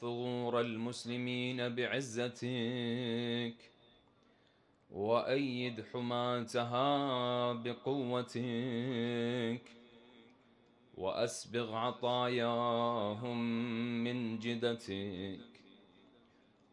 ثغور المسلمين بعزتك وأيد حماتها بقوتك وأسبغ عطاياهم من جدتك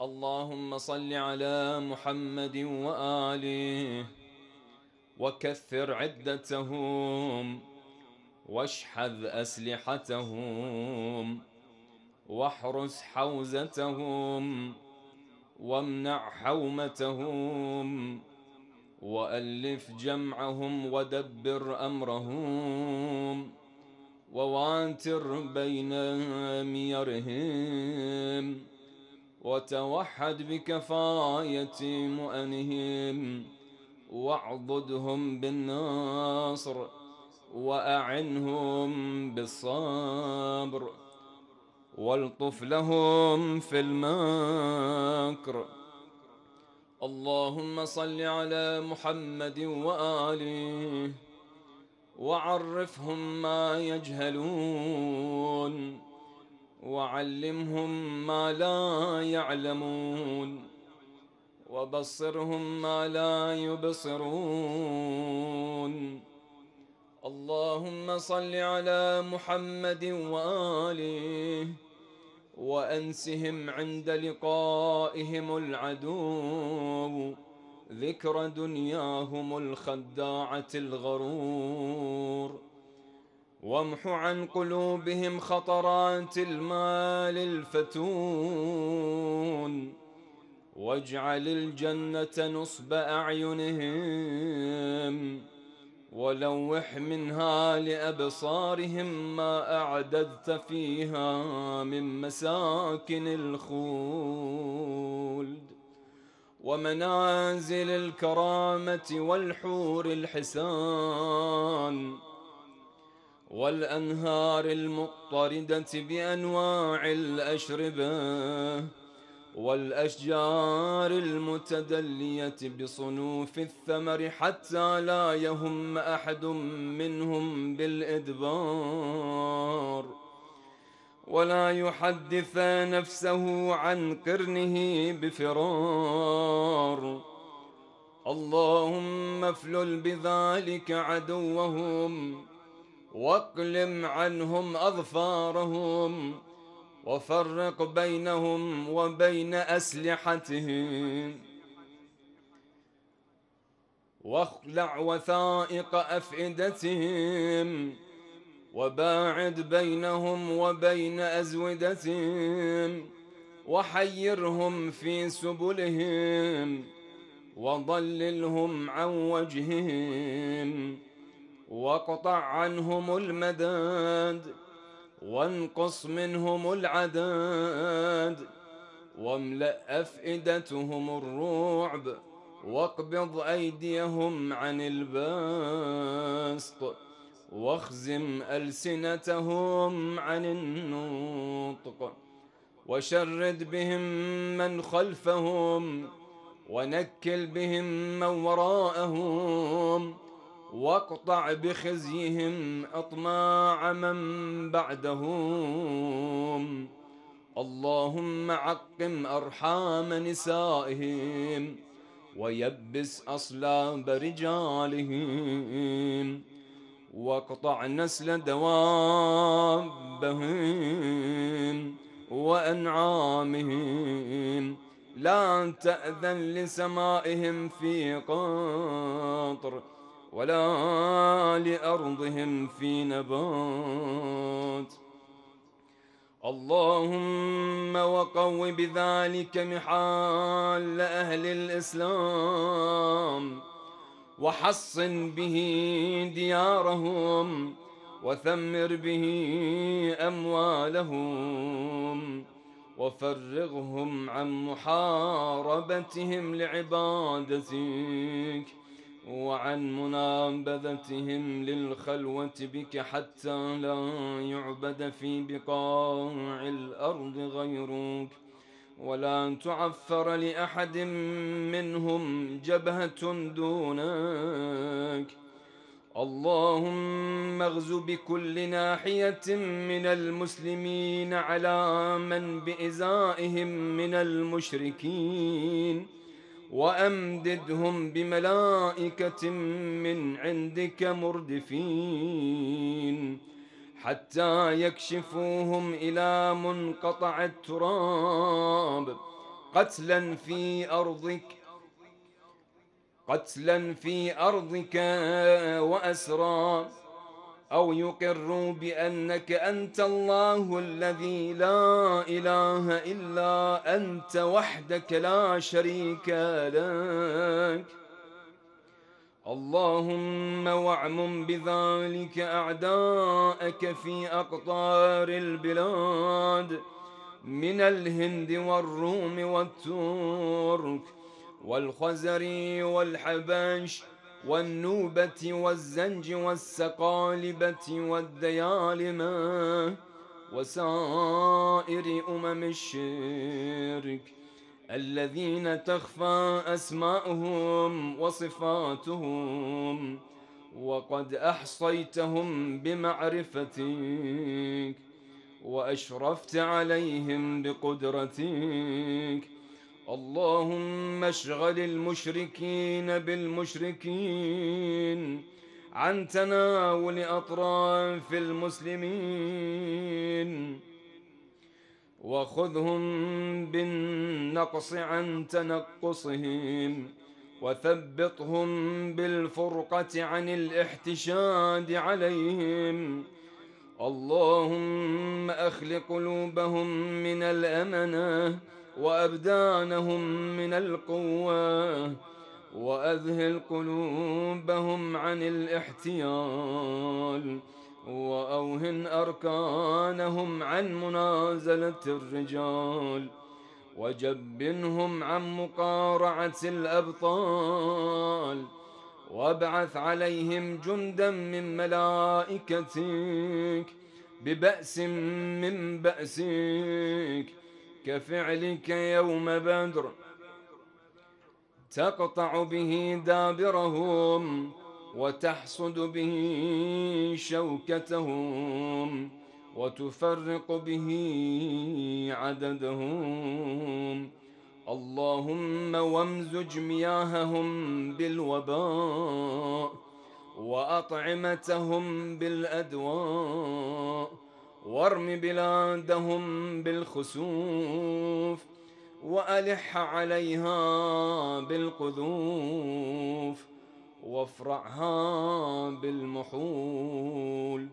اللهم صل على محمد وآله وكثر عدتهم واشحذ أسلحتهم واحرس حوزتهم وامنع حومتهم وألف جمعهم ودبر أمرهم وواتر بين ميرهم وتوحد بكفاية مؤنهم واعضدهم بالنصر وأعنهم بالصبر والطف لهم في المكر اللهم صل على محمد وآله وعرفهم ما يجهلون وعلمهم ما لا يعلمون وبصرهم ما لا يبصرون اللهم صل على محمد وآله وأنسهم عند لقائهم العدو ذكر دنياهم الخداعة الغرور وامح عن قلوبهم خطرات المال الفتون واجعل الجنة نصب أعينهم ولوح منها لأبصارهم ما أعددت فيها من مساكن الخلد ومنازل الكرامة والحور الحسان والأنهار المطردة بأنواع الأشربة والأشجار المتدلية بصنوف الثمر حتى لا يهم أحد منهم بالإدبار ولا يحدث نفسه عن قرنه بفرار اللهم افلل بذلك عدوهم واقلم عنهم أظفارهم وفرق بينهم وبين أسلحتهم واخلع وثائق أفئدتهم وباعد بينهم وبين أزودتهم وحيرهم في سبلهم وضللهم عن وجههم واقطع عنهم المداد وانقص منهم العداد واملأ أفئدتهم الرعب واقبض أيديهم عن الباسط واخزم ألسنتهم عن النطق وشرد بهم من خلفهم ونكل بهم من وراءهم واقطع بخزيهم أطماع من بعدهم اللهم عقم أرحام نسائهم ويبس أصلاب رجالهم واقطع نسل دوابهم وأنعامهم لا تأذن لسمائهم في قطر ولا لأرضهم في نبات اللهم وقو بذلك محال أهل الإسلام وحصن به ديارهم وثمر به أموالهم وفرغهم عن محاربتهم لعبادتك وعن منابذتهم للخلوة بك حتى لا يعبد في بقاع الأرض غيرك ولا تعفر لأحد منهم جبهة دونك اللهم اغز بكل ناحية من المسلمين على من بإزائهم من المشركين وأمددهم بملائكة من عندك مردفين حتى يكشفوهم إلى منقطع التراب قتلا في أرضك قتلا في أرضك وأسرار أو يقروا بأنك أنت الله الذي لا إله إلا أنت وحدك لا شريك لك اللهم وعم بذلك أعداءك في أقطار البلاد من الهند والروم والترك والخزري والحبش والنوبة والزنج والسقالبة والديالمة وسائر أمم الشرك الذين تخفى أسماؤهم وصفاتهم وقد أحصيتهم بمعرفتك وأشرفت عليهم بقدرتك اللهم اشغل المشركين بالمشركين عن تناول أطراف المسلمين وخذهم بالنقص عن تنقصهم وثبطهم بالفرقة عن الاحتشاد عليهم اللهم أخل قلوبهم من الأمنة وأبدانهم من القوة وأذهل قلوبهم عن الاحتيال وأوهن أركانهم عن منازلة الرجال وجبنهم عن مقارعة الأبطال وابعث عليهم جندا من ملائكتك ببأس من بأسك كفعلك يوم بدر تقطع به دابرهم وتحصد به شوكتهم وتفرق به عددهم اللهم وامزج مياههم بالوباء وأطعمتهم بالأدواء وارم بلادهم بالخسوف وألح عليها بالقذوف وافرعها بالمحول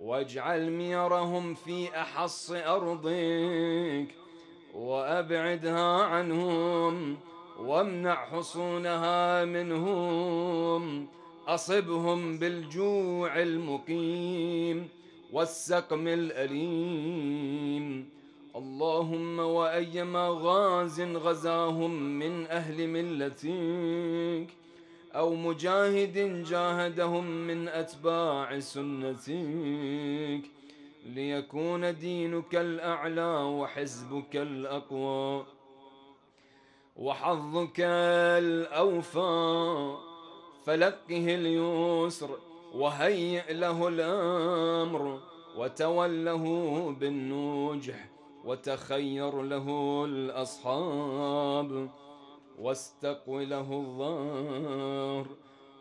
واجعل ميرهم في أحص أرضك وأبعدها عنهم وامنع حصونها منهم أصبهم بالجوع المقيم والسقم الأليم اللهم وأيما غاز غزاهم من أهل ملتك أو مجاهد جاهدهم من أتباع سنتك ليكون دينك الأعلى وحزبك الأقوى وحظك الأوفى فلقه اليسر وهيئ له الأمر وتوله بالنجح وتخير له الأصحاب واستقو له الظهر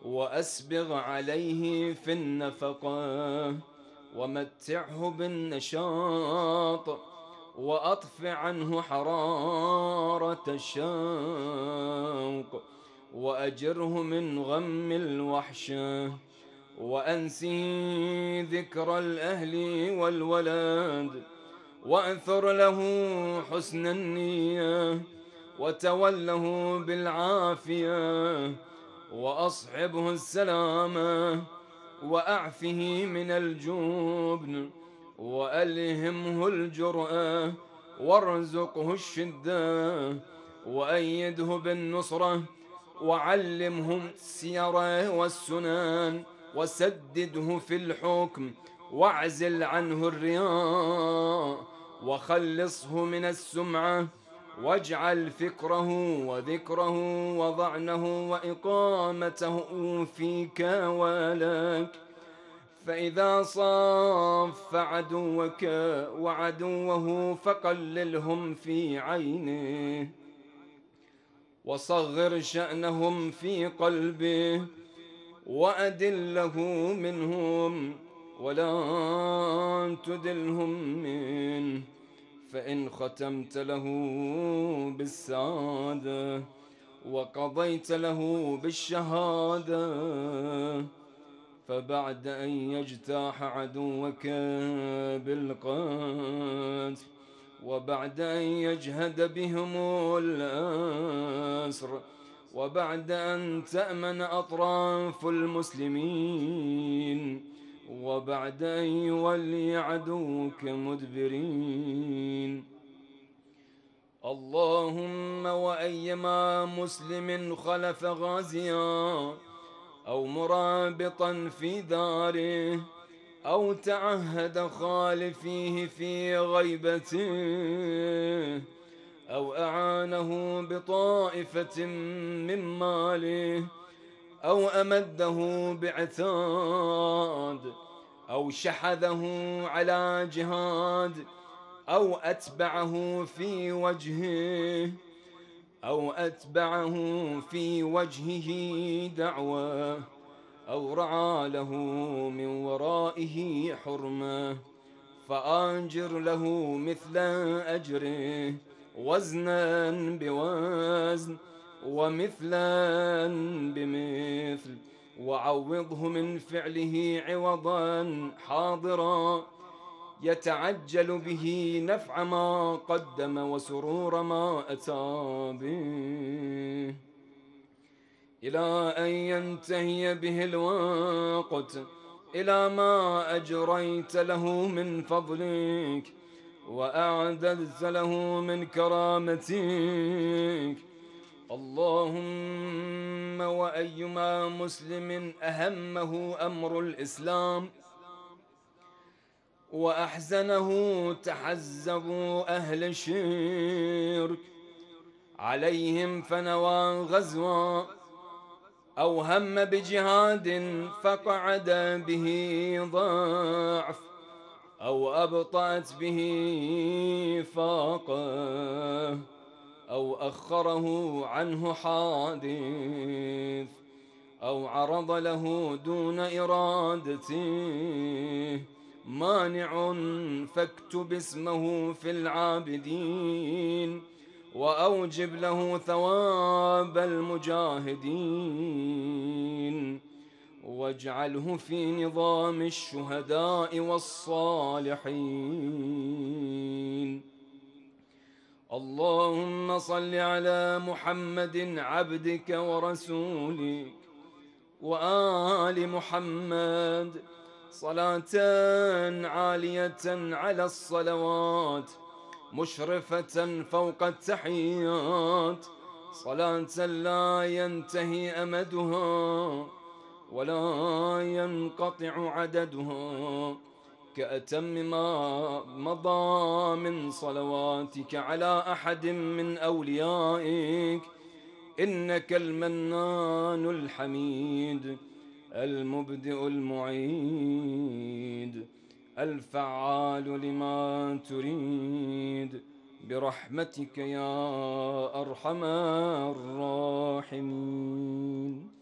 وأسبغ عليه في النفقة ومتعه بالنشاط وأطف عنه حرارة الشوق وأجره من غم الوحشة وأنسي ذكر الأهل والولاد وأنثر له حسن النية وتوله بالعافية وأصحبه السلامة وأعفه من الجبن وألهمه الجرأة وارزقه الشدة وأيده بالنصرة وعلمهم السيرة والسنان وسدده في الحكم واعزل عنه الرياء وخلصه من السمعة واجعل فكره وذكره وضعنه وإقامته فيك ولك فإذا صاف عدوك وعدوه فقللهم في عينه وصغر شأنهم في قلبه وأدله منهم ولا تدلهم منه فإن ختمت له بالسعادة وقضيت له بالشهادة فبعد أن يجتاح عدوك بالقتل وبعد أن يجهد بهم الأسر وبعد أن تأمن أطراف المسلمين وبعد أن يولي عدوك مدبرين اللهم وأيما مسلم خلف غازيا أو مرابطا في داره أو تعهد خالفيه في غيبته أو أعانه بطائفة من ماله أو أمده بعتاد أو شحذه على جهاد أو أتبعه في وجهه أو أتبعه في وجهه دعوة أو رعى له من ورائه حرمة فآجر له مثل أجره وزنا بوزن ومثلا بمثل وعوضه من فعله عوضا حاضرا يتعجل به نفع ما قدم وسرور ما أتى به إلى أن ينتهي به الوقت إلى ما أجريت له من فضلك وأعددت له من كرامتك اللهم وأيما مسلم أهمه أمر الإسلام وأحزنه تحزبوا أهل الشرك عليهم فنوى غزوة أو هم بجهاد فقعد به ضعف أو أبطأت به فاقه أو أخره عنه حادث أو عرض له دون إرادته مانع فاكتب اسمه في العابدين وأوجب له ثواب المجاهدين واجعله في نظام الشهداء والصالحين اللهم صل على محمد عبدك ورسولك وآل محمد صلاة عالية على الصلوات مشرفة فوق التحيات صلاة لا ينتهي أمدها ولا ينقطع عددها كأتم ما مضى من صلواتك على أحد من أوليائك إنك المنان الحميد المبدئ المعيد الفعال لما تريد برحمتك يا أرحم الراحمين